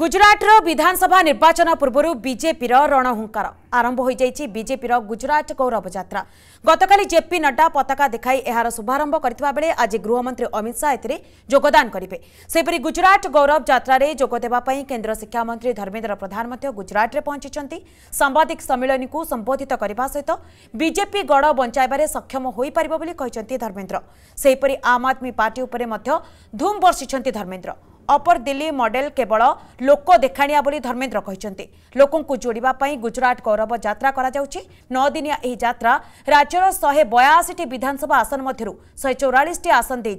ଗୁଜରାଟର ବିଧାନସଭା ନିର୍ବାଚନ ପୂର୍ବରୁ ବିଜେପିର ରଣହୁଙ୍କାର ଆରମ୍ଭ ହୋଇଯାଇଛି ବିଜେପିର ଗୁଜରାଟ ଗୌରବ ଯାତ୍ରା ଗତକାଲି ଜେପି ନଡ୍ଡା ପତାକା ଦେଖାଇ ଏହାର ଶୁଭାରମ୍ଭ କରିଥିବା ବେଳେ ଆଜି ଗୃହମନ୍ତ୍ରୀ ଅମିତ ଶାହା ଏଥିରେ ଯୋଗଦାନ କରିବେ ସେହିପରି ଗୁଜରାଟ ଗୌରବ ଯାତ୍ରାରେ ଯୋଗ ଦେବା ପାଇଁ କେନ୍ଦ୍ର ଶିକ୍ଷାମନ୍ତ୍ରୀ ଧର୍ମେନ୍ଦ୍ର ପ୍ରଧାନ ମଧ୍ୟ ଗୁଜରାଟରେ ପହଞ୍ଚିଛନ୍ତି ସାମ୍ବାଦିକ ସମ୍ମିଳନୀକୁ ସମ୍ବୋଧିତ କରିବା ସହିତ ବିଜେପି ଗଡ଼ ବଞ୍ଚାଇବାରେ ସକ୍ଷମ ହୋଇପାରିବ ବୋଲି କହିଛନ୍ତି ଧର୍ମେନ୍ଦ୍ର ସେହିପରି ଆମ୍ ଆଦମୀ ପାର୍ଟି ଉପରେ ମଧ୍ୟ ଧୁମ୍ ବର୍ଷିଛନ୍ତି ଧର୍ମେନ୍ଦ୍ର अपर दिल्ली मॉडल केवल लोक देखाणिया धर्मेन्द्र कहते लोक जोड़ा गुजरात गौरव जित्रा करदिनिया जित्रा राज्यर शहे बयासी विधानसभा आसन मध्य शहे चौरास आसन दे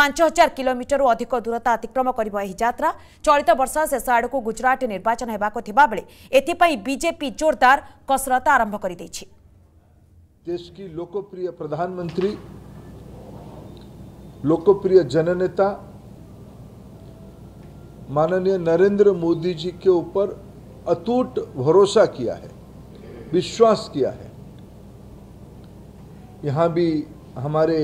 हजार किलोमीटर अधिक दूरता अतिक्रम करा चलित बर्ष शेष आड़क गुजरात निर्वाचन होगाकोले एजेपी जोरदार कसरत आरंभ कर लोकप्रिय प्रधानमंत्री लोकप्रिय जननेता माननीय नरेंद्र मोदी जी के ऊपर अतूट भरोसा किया है विश्वास किया है यहाँ भी हमारे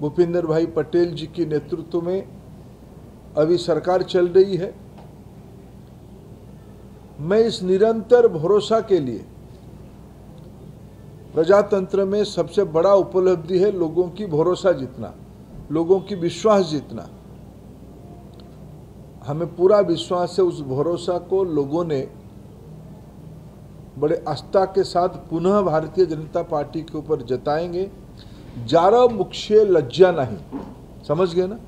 भूपिंदर भाई पटेल जी के नेतृत्व में अभी सरकार चल रही है मैं इस निरंतर भरोसा के लिए प्रजातंत्र में सबसे बड़ा उपलब्धि है लोगों की भरोसा जीतना लोगों की विश्वास जीतना हमें पूरा विश्वास है उस भरोसा को लोगों ने बड़े आस्था के साथ पुनः भारतीय जनता पार्टी के ऊपर जताएंगे जारा मुख्य लज्जा नहीं समझ गए ना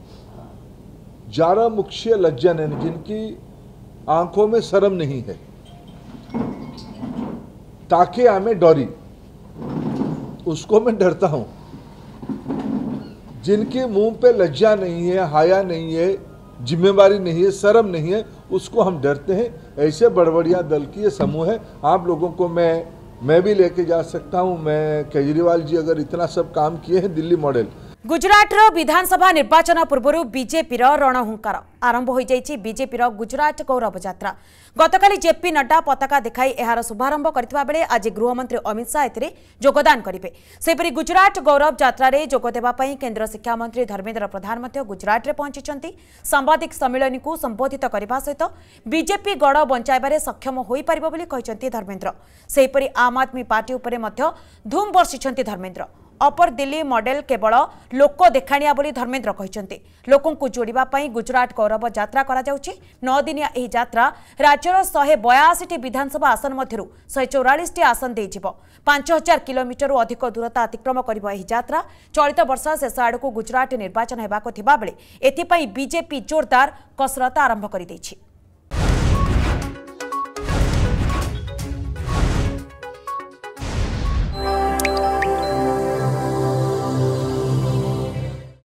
जारा मुख्य लज्जा नहीं जिनकी आंखों में शर्म नहीं है ताकि हमें डोरी उसको मैं डरता हूं जिनके मुंह पे लज्जा नहीं है हाया नहीं है जिम्मेवारी नहीं है शर्म नहीं है उसको हम डरते हैं ऐसे बड़बड़िया दल की ये समूह है आप लोगों को मैं मैं भी लेके जा सकता हूँ मैं केजरीवाल जी अगर इतना सब काम किए हैं दिल्ली मॉडल ଗୁଜରାଟର ବିଧାନସଭା ନିର୍ବାଚନ ପୂର୍ବରୁ ବିଜେପିର ରଣହୁଙ୍କାର ଆରମ୍ଭ ହୋଇଯାଇଛି ବିଜେପିର ଗୁଜରାଟ ଗୌରବ ଯାତ୍ରା ଗତକାଲି ଜେପି ନଡ୍ଡା ପତାକା ଦେଖାଇ ଏହାର ଶୁଭାରମ୍ଭ କରିଥିବା ବେଳେ ଆଜି ଗୃହମନ୍ତ୍ରୀ ଅମିତ ଶାହା ଏଥିରେ ଯୋଗଦାନ କରିବେ ସେହିପରି ଗୁଜରାଟ ଗୌରବ ଯାତ୍ରାରେ ଯୋଗଦେବା ପାଇଁ କେନ୍ଦ୍ର ଶିକ୍ଷାମନ୍ତ୍ରୀ ଧର୍ମେନ୍ଦ୍ର ପ୍ରଧାନ ମଧ୍ୟ ଗୁଜରାଟରେ ପହଞ୍ଚିଛନ୍ତି ସାମ୍ବାଦିକ ସମ୍ମିଳନୀକୁ ସମ୍ବୋଧିତ କରିବା ସହିତ ବିଜେପି ଗଡ଼ ବଞ୍ଚାଇବାରେ ସକ୍ଷମ ହୋଇପାରିବ ବୋଲି କହିଛନ୍ତି ଧର୍ମେନ୍ଦ୍ର ସେହିପରି ଆମ୍ ଆଦମୀ ପାର୍ଟି ଉପରେ ମଧ୍ୟ ଧୁମ୍ ବର୍ଷିଛନ୍ତି ଧର୍ମେନ୍ଦ୍ର ଅପର ଦିଲ୍ଲୀ ମଡେଲ କେବଳ ଲୋକ ଦେଖାଣିଆ ବୋଲି ଧର୍ମେନ୍ଦ୍ର କହିଛନ୍ତି ଲୋକଙ୍କୁ ଯୋଡ଼ିବା ପାଇଁ ଗୁଜରାଟ ଗୌରବ ଯାତ୍ରା କରାଯାଉଛି ନଅ ଦିନିଆ ଏହି ଯାତ୍ରା ରାଜ୍ୟର ଶହେ ବୟାଅଶୀଟି ବିଧାନସଭା ଆସନ ମଧ୍ୟରୁ ଶହେ ଚଉରାଳିଶଟି ଆସନ ଦେଇଯିବ ପାଞ୍ଚ ହଜାର କିଲୋମିଟରରୁ ଅଧିକ ଦୂରତା ଅତିକ୍ରମ କରିବ ଏହି ଯାତ୍ରା ଚଳିତ ବର୍ଷ ଶେଷ ଆଡ଼କୁ ଗୁଜରାଟ ନିର୍ବାଚନ ହେବାକୁ ଥିବାବେଳେ ଏଥିପାଇଁ ବିଜେପି ଜୋରଦାର କସରତ ଆରମ୍ଭ କରିଦେଇଛି